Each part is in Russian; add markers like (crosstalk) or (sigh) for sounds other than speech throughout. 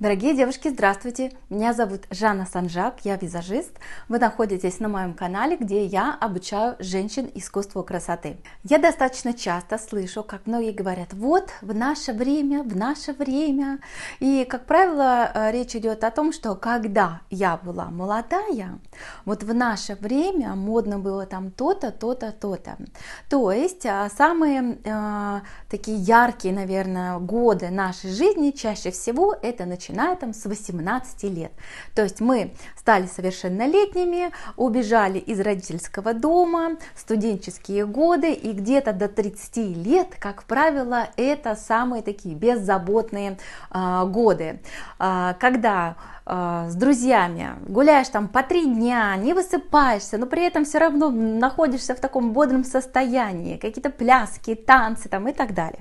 Дорогие девушки, здравствуйте! Меня зовут Жанна Санжак, я визажист. Вы находитесь на моем канале, где я обучаю женщин искусству красоты. Я достаточно часто слышу, как многие говорят, вот в наше время, в наше время. И, как правило, э, речь идет о том, что когда я была молодая, вот в наше время модно было там то-то, то-то, то-то. То есть а, самые э, такие яркие, наверное, годы нашей жизни чаще всего это начинается начиная там с 18 лет. То есть мы стали совершеннолетними, убежали из родительского дома, студенческие годы и где-то до 30 лет, как правило, это самые такие беззаботные э, годы, э, когда а, с друзьями, гуляешь там по три дня, не высыпаешься, но при этом все равно находишься в таком бодром состоянии, какие-то пляски, танцы там и так далее.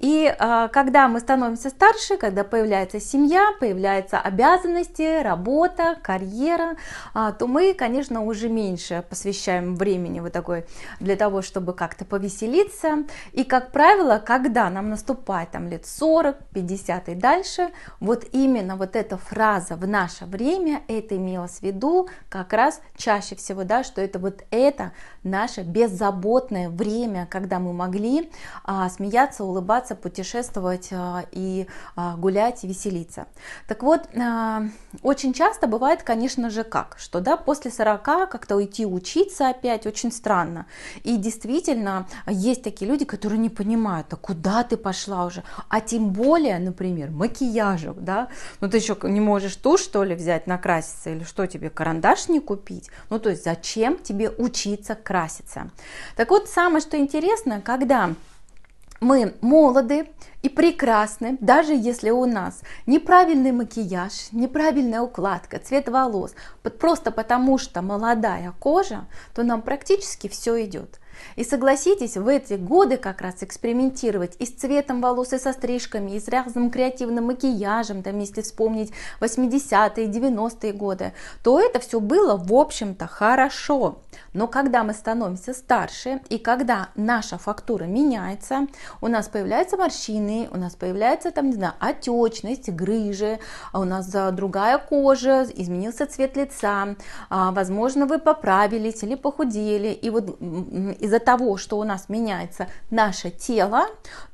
И а, когда мы становимся старше, когда появляется семья, появляются обязанности, работа, карьера, а, то мы, конечно, уже меньше посвящаем времени вот такой для того, чтобы как-то повеселиться. И, как правило, когда нам наступает там лет 40, 50 и дальше, вот именно вот эта фраза в наше время это имелось в виду как раз чаще всего, да, что это вот это наше беззаботное время, когда мы могли а, смеяться, улыбаться, путешествовать а, и а, гулять, и веселиться. Так вот, а, очень часто бывает, конечно же, как, что да, после 40 как-то уйти учиться опять очень странно. И действительно, есть такие люди, которые не понимают, а куда ты пошла уже, а тем более, например, макияжем, да, ну ты еще не можешь тушь, что ли, взять, накраситься, или что тебе, карандаш не купить? Ну, то есть, зачем тебе учиться краситься? Так вот, самое, что интересно, когда мы молоды и прекрасны, даже если у нас неправильный макияж, неправильная укладка, цвет волос, просто потому что молодая кожа, то нам практически все идет. И согласитесь, в эти годы как раз экспериментировать и с цветом волос, и со стрижками, и с разным креативным макияжем, там, если вспомнить 80-е, 90-е годы, то это все было, в общем-то, хорошо. Но когда мы становимся старше, и когда наша фактура меняется, у нас появляются морщины, у нас появляется, там, не знаю, отечность, грыжи, а у нас а, другая кожа, изменился цвет лица, а, возможно, вы поправились или похудели, и вот из-за того, что у нас меняется наше тело,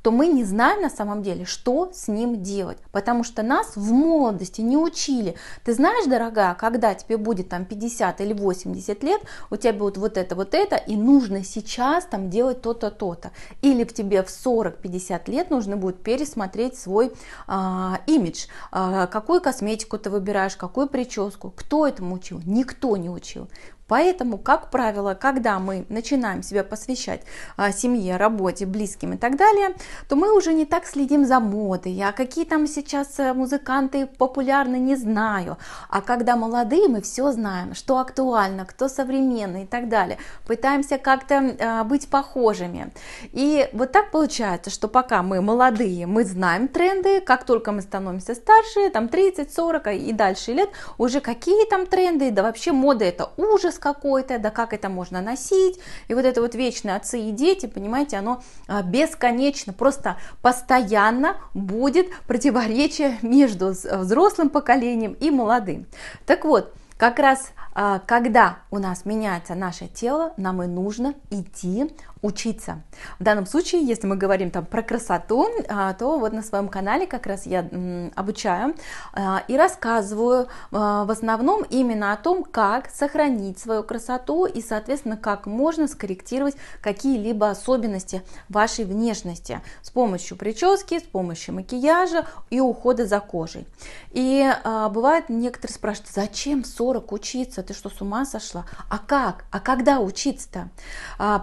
то мы не знаем на самом деле, что с ним делать, потому что нас в молодости не учили. Ты знаешь, дорогая, когда тебе будет там 50 или 80 лет, у тебя будет вот это, вот это, и нужно сейчас там делать то-то, то-то. Или тебе в 40-50 лет нужно будет пересмотреть свой а, имидж, а, какую косметику ты выбираешь, какую прическу, кто этому учил, никто не учил. Поэтому, как правило, когда мы начинаем себя посвящать а, семье, работе, близким и так далее, то мы уже не так следим за модой, а какие там сейчас э, музыканты популярны, не знаю. А когда молодые, мы все знаем, что актуально, кто современный и так далее. Пытаемся как-то а, быть похожими. И вот так получается, что пока мы молодые, мы знаем тренды, как только мы становимся старше, там 30, 40 и дальше лет, уже какие там тренды, да вообще мода это ужас, какой-то, да как это можно носить, и вот это вот вечное отцы и дети, понимаете, оно а, бесконечно, просто постоянно будет противоречие между взрослым поколением и молодым. Так вот, как раз а, когда у нас меняется наше тело, нам и нужно идти учиться. В данном случае, если мы говорим там про красоту, а, то вот на своем канале как раз я обучаю а, и рассказываю а, в основном именно о том, как сохранить свою красоту и, соответственно, как можно скорректировать какие-либо особенности вашей внешности с помощью прически, с помощью макияжа и ухода за кожей. И бывает, некоторые спрашивают, зачем 40 учиться, ты что, с ума сошла? А как? А когда учиться-то?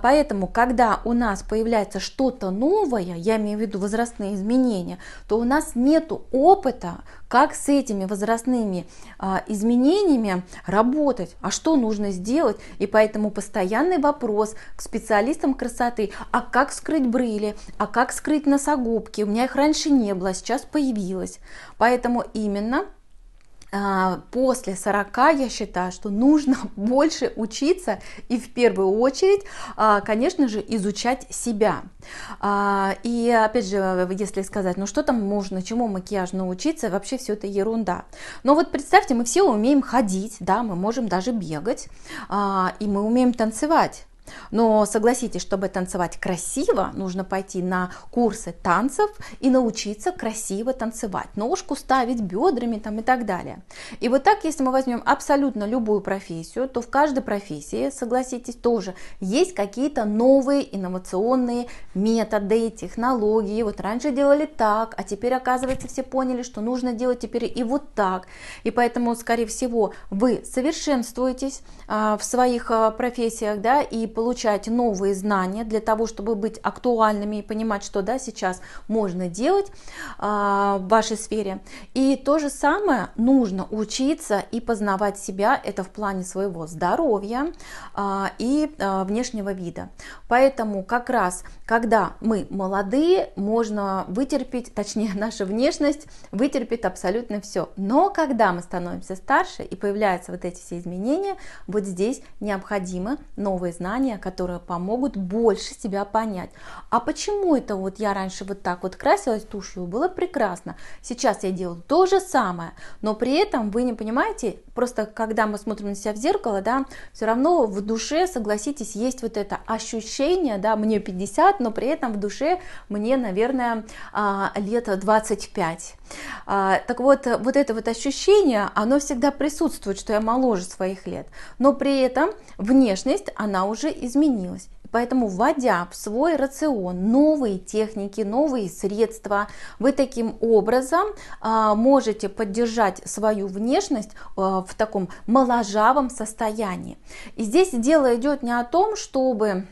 Поэтому, как когда у нас появляется что-то новое, я имею в виду возрастные изменения, то у нас нет опыта, как с этими возрастными а, изменениями работать, а что нужно сделать. И поэтому постоянный вопрос к специалистам красоты, а как скрыть брыли, а как скрыть носогубки, у меня их раньше не было, а сейчас появилось. Поэтому именно а, после 40 я считаю, что нужно (laughs) больше учиться и в первую очередь, а, конечно же, изучать себя. А, и опять же, если сказать, ну что там можно, чему макияж научиться, вообще все это ерунда. Но вот представьте, мы все умеем ходить, да, мы можем даже бегать, и мы умеем танцевать. Но согласитесь, чтобы танцевать красиво, нужно пойти на курсы танцев и научиться красиво танцевать, ножку ставить бедрами там и так далее. И вот так, если мы возьмем абсолютно любую профессию, то в каждой профессии, согласитесь, тоже есть какие-то новые инновационные методы, технологии. Вот раньше делали так, а теперь, оказывается, все поняли, что нужно делать теперь и вот так. И поэтому, скорее всего, вы совершенствуетесь а, в своих а, профессиях, да, и получать новые знания для того, чтобы быть актуальными и понимать, что да, сейчас можно делать а, в вашей сфере. И то же самое нужно учиться и познавать себя, это в плане своего здоровья а, и а, внешнего вида. Поэтому как раз, когда мы молодые, можно вытерпеть, (laughs) точнее наша внешность вытерпит абсолютно все. Но когда мы становимся старше и появляются вот эти все изменения, вот здесь необходимы новые знания, знания, которые помогут больше себя понять. А почему это вот я раньше вот так вот красилась тушью, было прекрасно, сейчас я делаю то же самое, но при этом вы не понимаете, просто когда мы смотрим на себя в зеркало, да, все равно в душе, согласитесь, есть вот это ощущение, да, мне 50, но при этом в душе мне, наверное, а, лет 25. А, так вот, вот это вот ощущение, оно всегда присутствует, что я моложе своих лет, но при этом внешность, она уже уже изменилось. Поэтому, вводя в свой рацион новые техники, новые средства, вы таким образом а, можете поддержать свою внешность а, в таком моложавом состоянии. И здесь дело идет не о том, чтобы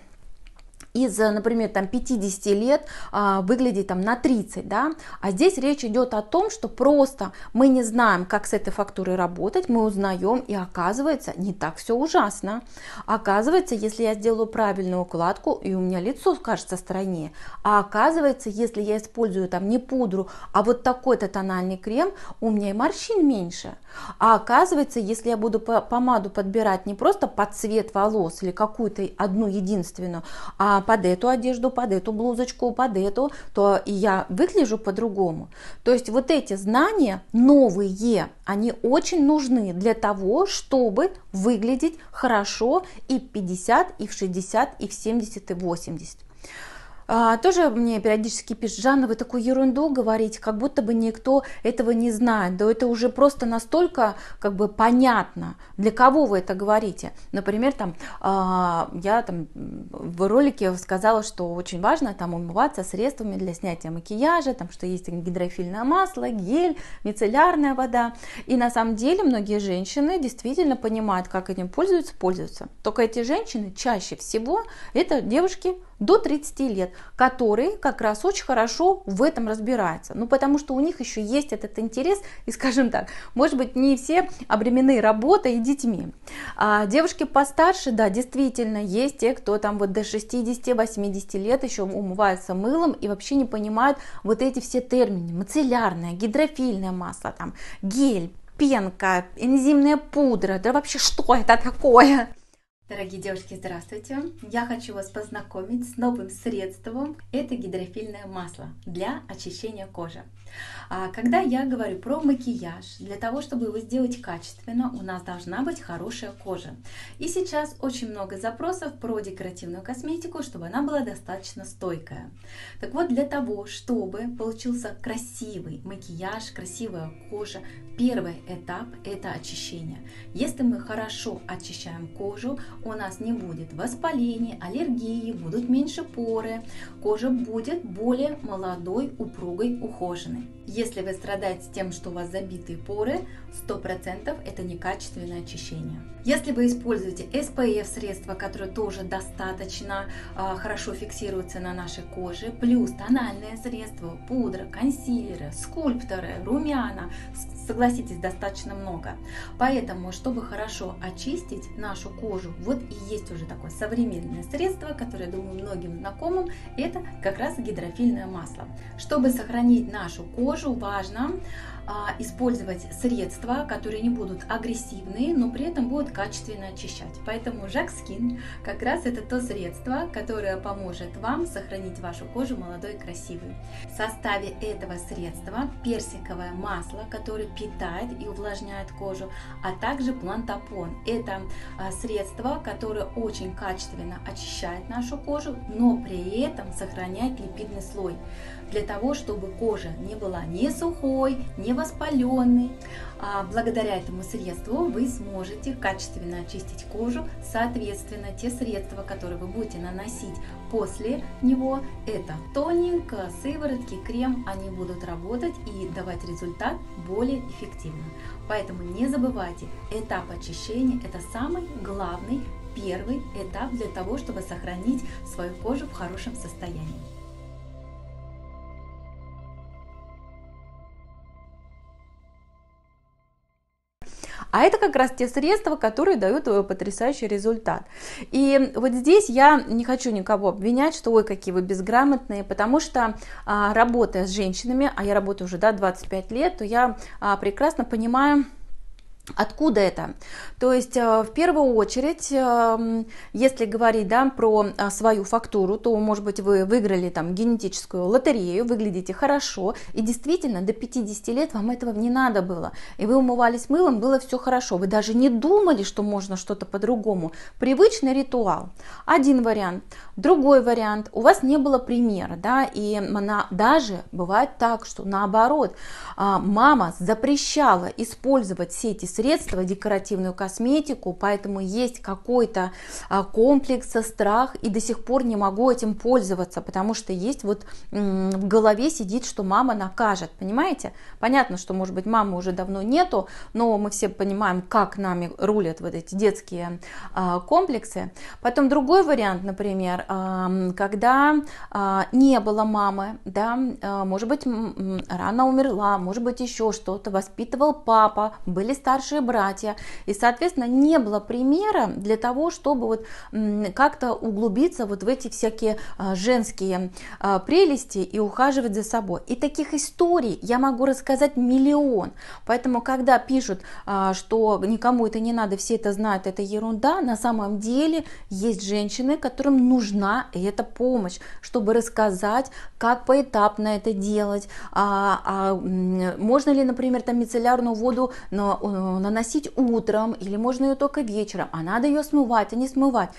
из, э, например, там 50 лет а, выглядеть там на 30, да, а здесь речь идет о том, что просто мы не знаем, как с этой фактурой работать, мы узнаем, и оказывается, не так все ужасно. Оказывается, если я сделаю правильную укладку, и у меня лицо скажется стройнее, а оказывается, если я использую там не пудру, а вот такой-то тональный крем, у меня и морщин меньше. А оказывается, если я буду помаду подбирать не просто под цвет волос или какую-то одну единственную, а под эту одежду, под эту блузочку, под эту, то я выгляжу по-другому. То есть вот эти знания новые, они очень нужны для того, чтобы выглядеть хорошо и в 50, и в 60, и в 70, и в 80. А, тоже мне периодически пишет, Жанна, вы такую ерунду говорите, как будто бы никто этого не знает. Да это уже просто настолько как бы понятно, для кого вы это говорите. Например, там, а, я там в ролике сказала, что очень важно там умываться средствами для снятия макияжа, там, что есть гидрофильное масло, гель, мицеллярная вода. И на самом деле многие женщины действительно понимают, как этим пользуются, пользуются. Только эти женщины чаще всего это девушки до 30 лет, которые как раз очень хорошо в этом разбираются. Ну, потому что у них еще есть этот интерес, и, скажем так, может быть, не все обременены работой и детьми. А девушки постарше, да, действительно, есть те, кто там вот до 60-80 лет еще умывается мылом и вообще не понимают вот эти все термины. Мацеллярное, гидрофильное масло, там, гель, пенка, энзимная пудра, да вообще что это такое? Дорогие девушки, здравствуйте! Я хочу вас познакомить с новым средством. Это гидрофильное масло для очищения кожи. А, когда я говорю про макияж, для того, чтобы его сделать качественно, у нас должна быть хорошая кожа. И сейчас очень много запросов про декоративную косметику, чтобы она была достаточно стойкая. Так вот, для того, чтобы получился красивый макияж, красивая кожа, Первый этап – это очищение. Если мы хорошо очищаем кожу, у нас не будет воспалений, аллергии, будут меньше поры, кожа будет более молодой, упругой, ухоженной. Если вы страдаете тем, что у вас забитые поры, 100% это некачественное очищение. Если вы используете SPF средства, которые тоже достаточно э, хорошо фиксируются на нашей коже, плюс тональные средства, пудра, консилеры, скульпторы, румяна, согласитесь, согласитесь, достаточно много. Поэтому, чтобы хорошо очистить нашу кожу, вот и есть уже такое современное средство, которое, думаю, многим знакомым, это как раз гидрофильное масло. Чтобы сохранить нашу кожу, важно а, использовать средства, которые не будут агрессивные, но при этом будут качественно очищать. Поэтому Жакскин как раз это то средство, которое поможет вам сохранить вашу кожу молодой и красивой. В составе этого средства персиковое масло, которое питает и увлажняет кожу, а также плантапон. Это а, средство, которое очень качественно очищает нашу кожу, но при этом сохраняет липидный слой для того, чтобы кожа не была не сухой, не воспаленной. А благодаря этому средству вы сможете качественно очистить кожу. Соответственно, те средства, которые вы будете наносить после него, это тоник, сыворотки, крем, они будут работать и давать результат более эффективно. Поэтому не забывайте, этап очищения – это самый главный первый этап для того, чтобы сохранить свою кожу в хорошем состоянии. А это как раз те средства, которые дают э, потрясающий результат. И вот здесь я не хочу никого обвинять, что ой, какие вы безграмотные, потому что а, работая с женщинами, а я работаю уже да, 25 лет, то я а, прекрасно понимаю, Откуда это? То есть э, в первую очередь, эм, если говорить да, про э, свою фактуру, то, может быть, вы выиграли там генетическую лотерею, выглядите хорошо, и действительно до 50 лет вам этого не надо было. И вы умывались мылом, было все хорошо. Вы даже не думали, что можно что-то по-другому. Привычный ритуал. Один вариант. Другой вариант. У вас не было примера, да, и она даже бывает так, что наоборот, а, мама запрещала использовать все эти средства, декоративную косметику, поэтому есть какой-то а, комплекс, страх, и до сих пор не могу этим пользоваться, потому что есть вот в голове сидит, что мама накажет, понимаете? Понятно, что, может быть, мамы уже давно нету, но мы все понимаем, как нами рулят вот эти детские а, комплексы. Потом другой вариант, например, а, когда не было мамы, да, может быть, рано умерла, может быть, еще что-то, воспитывал папа, были старшие старшие братья. И, соответственно, не было примера для того, чтобы вот как-то углубиться вот в эти всякие а, женские а, прелести и ухаживать за собой. И таких историй я могу рассказать миллион. Поэтому, когда пишут, а, что никому это не надо, все это знают, это ерунда, на самом деле есть женщины, которым нужна эта помощь, чтобы рассказать, как поэтапно это делать, а, а можно ли, например, там мицеллярную воду э, ну, наносить утром или можно ее только вечером, а надо ее смывать, а не смывать.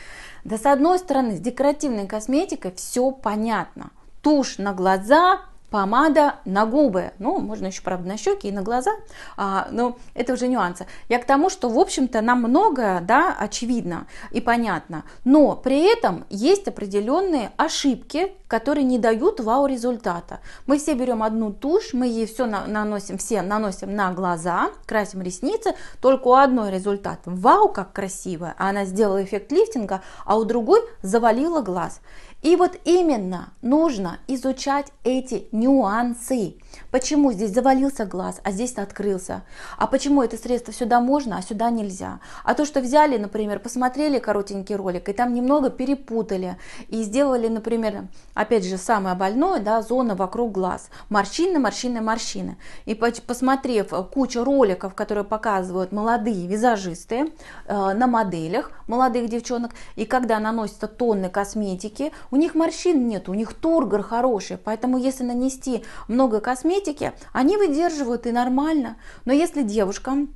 Да с одной стороны, с декоративной косметикой все понятно. Тушь на глаза, помада на губы, ну, можно еще, правда, на щеки и на глаза, а, но это уже нюансы. Я к тому, что, в общем-то, нам многое, да, очевидно и понятно, но при этом есть определенные ошибки, которые не дают вау результата. Мы все берем одну тушь, мы ей все наносим, все наносим на глаза, красим ресницы, только у одной результат. Вау, как красиво, а она сделала эффект лифтинга, а у другой завалила глаз. И вот именно нужно изучать эти нюансы. Почему здесь завалился глаз, а здесь открылся? А почему это средство сюда можно, а сюда нельзя? А то, что взяли, например, посмотрели коротенький ролик и там немного перепутали и сделали, например, опять же, самое больное, да, зона вокруг глаз. Морщины, морщины, морщины. И посмотрев кучу роликов, которые показывают молодые визажисты э, на моделях молодых девчонок, и когда наносятся тонны косметики, у них морщин нет, у них тургор хороший, поэтому если нанести много косметики, они выдерживают и нормально. Но если девушкам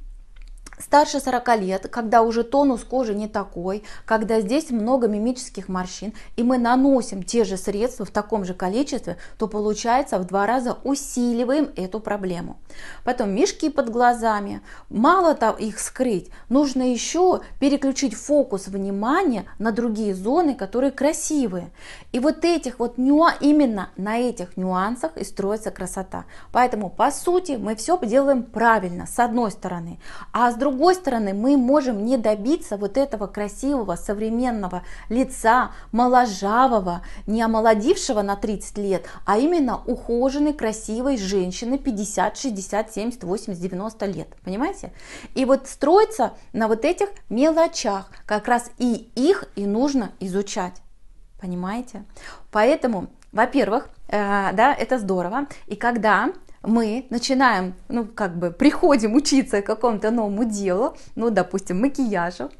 старше 40 лет, когда уже тонус кожи не такой, когда здесь много мимических морщин, и мы наносим те же средства в таком же количестве, то получается в два раза усиливаем эту проблему. Потом мешки под глазами. Мало того их скрыть, нужно еще переключить фокус внимания на другие зоны, которые красивые. И вот этих вот нюа... именно на этих нюансах и строится красота. Поэтому по сути мы все делаем правильно с одной стороны, а с другой другой стороны, мы можем не добиться вот этого красивого, современного лица, моложавого, не омолодившего на 30 лет, а именно ухоженной, красивой женщины 50, 60, 70, 80, 90 лет. Понимаете? И вот строится на вот этих мелочах. Как раз и их и нужно изучать. Понимаете? Поэтому, во-первых, э, да, это здорово. И когда мы начинаем, ну, как бы, приходим учиться какому-то новому делу, ну, допустим, макияжу,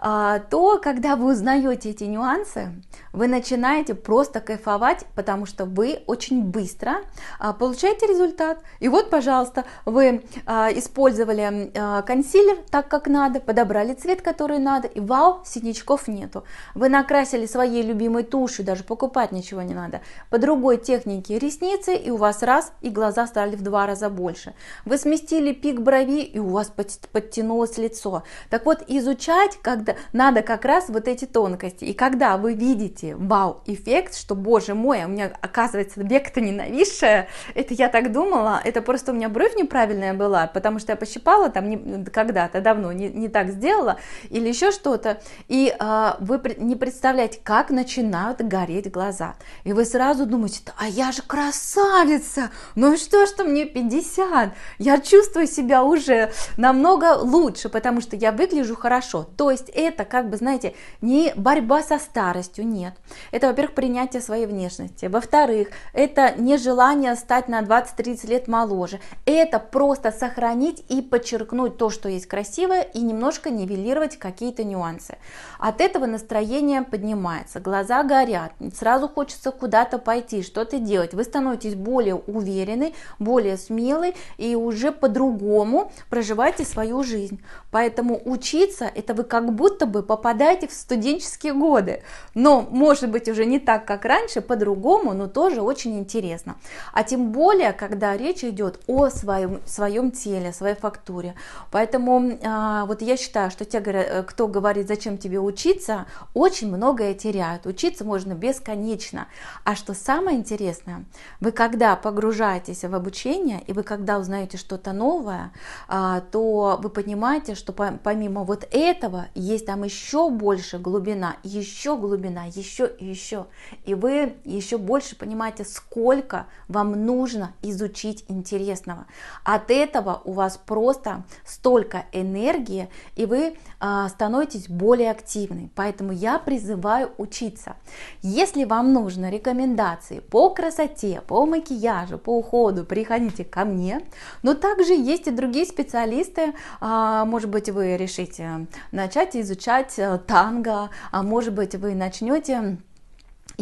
а, то, когда вы узнаете эти нюансы, вы начинаете просто кайфовать, потому что вы очень быстро а, получаете результат. И вот, пожалуйста, вы а, использовали консилер так, как надо, подобрали цвет, который надо, и вау, синячков нету. Вы накрасили своей любимой тушью, даже покупать ничего не надо. По другой технике ресницы, и у вас раз, и глаза стали стали в два раза больше. Вы сместили пик брови, и у вас подтянулось лицо. Так вот, изучать когда, надо как раз вот эти тонкости. И когда вы видите вау-эффект, что, боже мой, а у меня, оказывается, век-то ненависшая, это я так думала, это просто у меня бровь неправильная была, потому что я пощипала там когда-то давно, не, не так сделала, или еще что-то, и э, вы не представляете, как начинают гореть глаза, и вы сразу думаете, а я же красавица, ну что ж что мне 50, я чувствую себя уже намного лучше, потому что я выгляжу хорошо. То есть это, как бы, знаете, не борьба со старостью, нет. Это, во-первых, принятие своей внешности. Во-вторых, это не желание стать на 20-30 лет моложе. Это просто сохранить и подчеркнуть то, что есть красивое, и немножко нивелировать какие-то нюансы. От этого настроение поднимается, глаза горят, сразу хочется куда-то пойти, что-то делать. Вы становитесь более уверены, более смелый и уже по-другому проживаете свою жизнь. Поэтому учиться это вы как будто бы попадаете в студенческие годы, но может быть уже не так, как раньше, по-другому, но тоже очень интересно. А тем более, когда речь идет о своем, своем теле, своей фактуре. Поэтому а, вот я считаю, что те, э, кто говорит, зачем тебе учиться, очень многое теряют. Учиться можно бесконечно. А что самое интересное, вы когда погружаетесь в обучение, обучения, и вы когда узнаете что-то новое, а, то вы понимаете, что помимо вот этого есть там еще больше глубина, еще глубина, еще и еще. И вы еще больше понимаете, сколько вам нужно изучить интересного. От этого у вас просто столько энергии, и вы а, становитесь более активны. Поэтому я призываю учиться. Если вам нужно рекомендации по красоте, по макияжу, по уходу, при приходите ко мне. Но также есть и другие специалисты, а, может быть, вы решите э, начать изучать э, танго, а может быть, вы начнете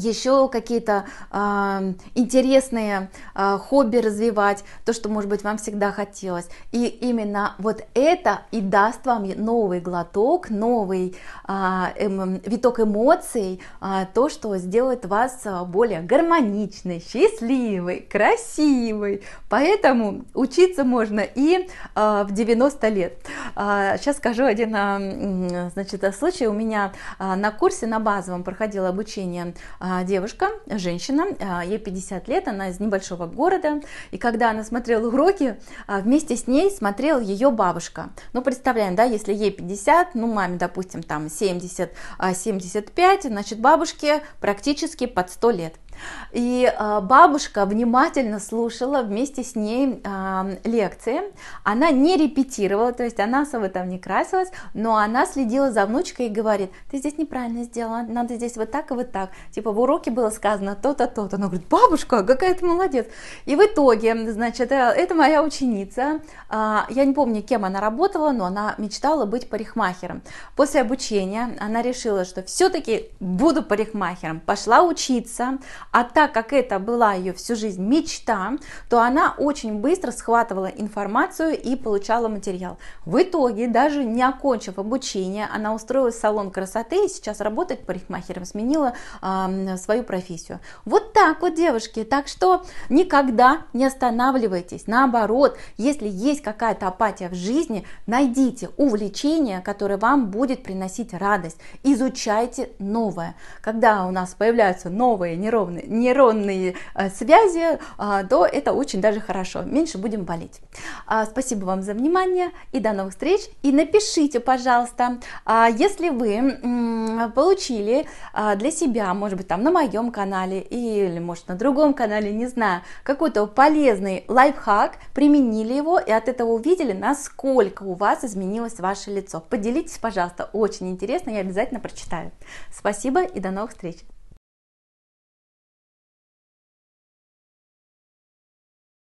еще какие-то э, интересные э, хобби развивать, то, что, может быть, вам всегда хотелось. И именно вот это и даст вам новый глоток, новый э, э, виток эмоций, э, то, что сделает вас более гармоничной, счастливой, красивой. Поэтому учиться можно и э, в 90 лет. Э, сейчас скажу один э, значит, случай. У меня э, на курсе на базовом проходило обучение э, а, девушка, женщина, а, ей 50 лет, она из небольшого города, и когда она смотрела уроки, а, вместе с ней смотрел ее бабушка. Ну, представляем, да, если ей 50, ну, маме, допустим, там 70, 75, значит, бабушке практически под 100 лет. И а, бабушка внимательно слушала вместе с ней а, лекции. Она не репетировала, то есть она особо там не красилась, но она следила за внучкой и говорит, ты здесь неправильно сделала, надо здесь вот так и вот так. Типа в уроке было сказано то-то, то-то. Она говорит, бабушка, какая ты молодец. И в итоге, значит, э, это моя ученица, а, я не помню, кем она работала, но она мечтала быть парикмахером. После обучения она решила, что все-таки буду парикмахером. Пошла учиться, а так как это была ее всю жизнь мечта, то она очень быстро схватывала информацию и получала материал. В итоге, даже не окончив обучение, она устроилась в салон красоты и сейчас работает парикмахером, сменила э, свою профессию. Вот так вот, девушки. Так что никогда не останавливайтесь. Наоборот, если есть какая-то апатия в жизни, найдите увлечение, которое вам будет приносить радость. Изучайте новое. Когда у нас появляются новые неровные нейрон, нейронные э, связи, а, то это очень даже хорошо. Меньше будем болеть. А, спасибо вам за внимание и до новых встреч. И напишите, пожалуйста, а, если вы получили для себя, может быть, там на моем канале или, может, на другом канале, не знаю, какой-то полезный лайфхак, применили его и от этого увидели, насколько у вас изменилось ваше лицо. Поделитесь, пожалуйста, очень интересно, я обязательно прочитаю. Спасибо и до новых встреч!